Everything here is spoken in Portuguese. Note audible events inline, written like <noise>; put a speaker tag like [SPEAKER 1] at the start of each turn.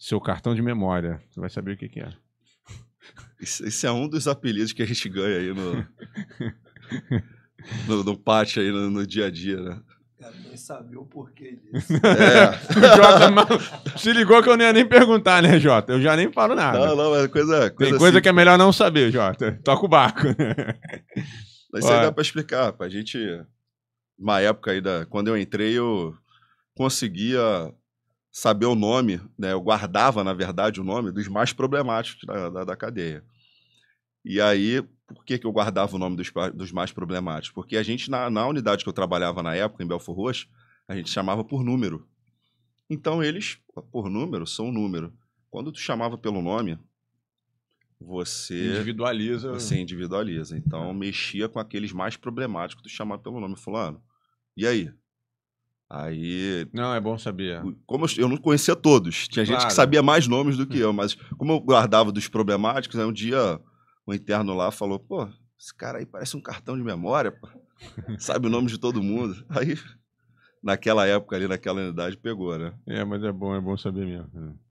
[SPEAKER 1] seu cartão de memória. Você vai saber o que, que é. Esse é um dos apelidos que a gente ganha aí no, <laughs> no, no pátio, aí no, no dia a dia, né? Cara, nem sabia o porquê disso. <laughs> É. o Jota mal... se ligou que eu não ia nem perguntar, né, Jota? Eu já nem falo nada. Não, não, coisa, coisa. Tem coisa assim... que é melhor não saber, Jota. Toca o barco. Né? Mas isso aí dá pra explicar, rapaz. A gente. Uma época aí da. Quando eu entrei, eu conseguia saber o nome, né? eu guardava, na verdade, o nome dos mais problemáticos da, da, da cadeia. E aí, por que, que eu guardava o nome dos, dos mais problemáticos? Porque a gente, na, na unidade que eu trabalhava na época, em Belfor Roxo, a gente chamava por número. Então, eles, por número, são um número. Quando tu chamava pelo nome, você individualiza. Você individualiza. Então, é. mexia com aqueles mais problemáticos, tu chamava pelo nome fulano. E aí? Aí. Não, é bom saber. Como eu, eu não conhecia todos, tinha claro. gente que sabia mais nomes do que hum. eu, mas como eu guardava dos problemáticos, aí um dia um interno lá falou: pô, esse cara aí parece um cartão de memória, pô. sabe o nome de todo mundo. <laughs> Aí, naquela época ali, naquela unidade, pegou, né? É, mas é bom, é bom saber mesmo. Né?